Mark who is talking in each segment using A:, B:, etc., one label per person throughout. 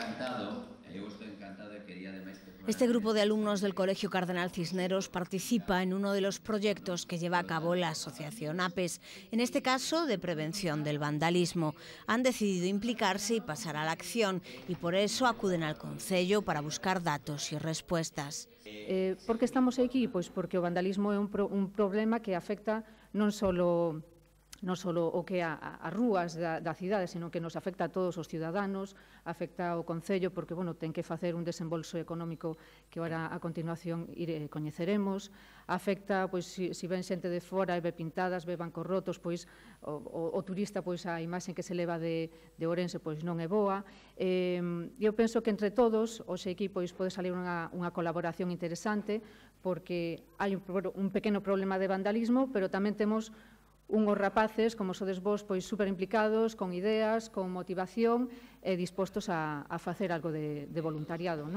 A: Eh, este
B: grupo de alumnos del Colegio Cardenal Cisneros participa en uno de los proyectos que lleva a cabo la Asociación APES, en este caso de prevención del vandalismo. Han decidido implicarse y pasar a la acción y por eso acuden al Concello para buscar datos y respuestas. Eh, por qué estamos aquí? pues porque el
C: vandalismo es un, problema que afecta no solo... non só o que a, as rúas da, da cidade, senón que nos afecta a todos os ciudadanos, afecta ao Concello, porque bueno, ten que facer un desembolso económico que ahora a continuación ire, coñeceremos, afecta, pois, si, si ven xente de fora e ve pintadas, ve bancos rotos, pois, o, o, o turista, pois, a imaxe que se leva de, de Ourense, pois, non é boa. Eh, eu penso que entre todos, os aquí, pois, pode salir unha, unha colaboración interesante, porque hai un, un pequeno problema de vandalismo, pero tamén temos Unos rapaces, como sodes vos, pues super implicados, con ideas, con motivación e
B: dispuestos a, hacer facer algo de, voluntariado.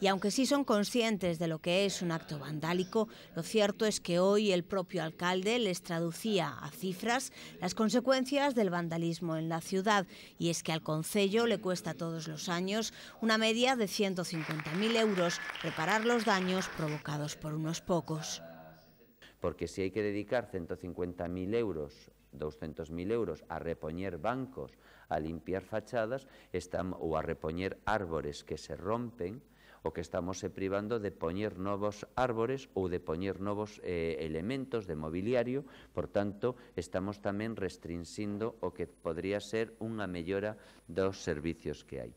B: Y e aunque sí son conscientes de lo que es un acto vandálico, lo cierto es que hoy el propio alcalde les traducía a cifras las consecuencias del vandalismo en la ciudad y es que al concello le cuesta todos los años una media de 150.000 euros reparar los daños provocados por unos pocos.
A: Porque se si hai que dedicar 150.000 euros, 200.000 euros a repoñer bancos, a limpiar fachadas están, ou a repoñer árbores que se rompen, o que estamos se privando de poñer novos árbores ou de poñer novos eh, elementos de mobiliario, por tanto, estamos tamén restringindo o que podría ser unha mellora dos servicios que hai.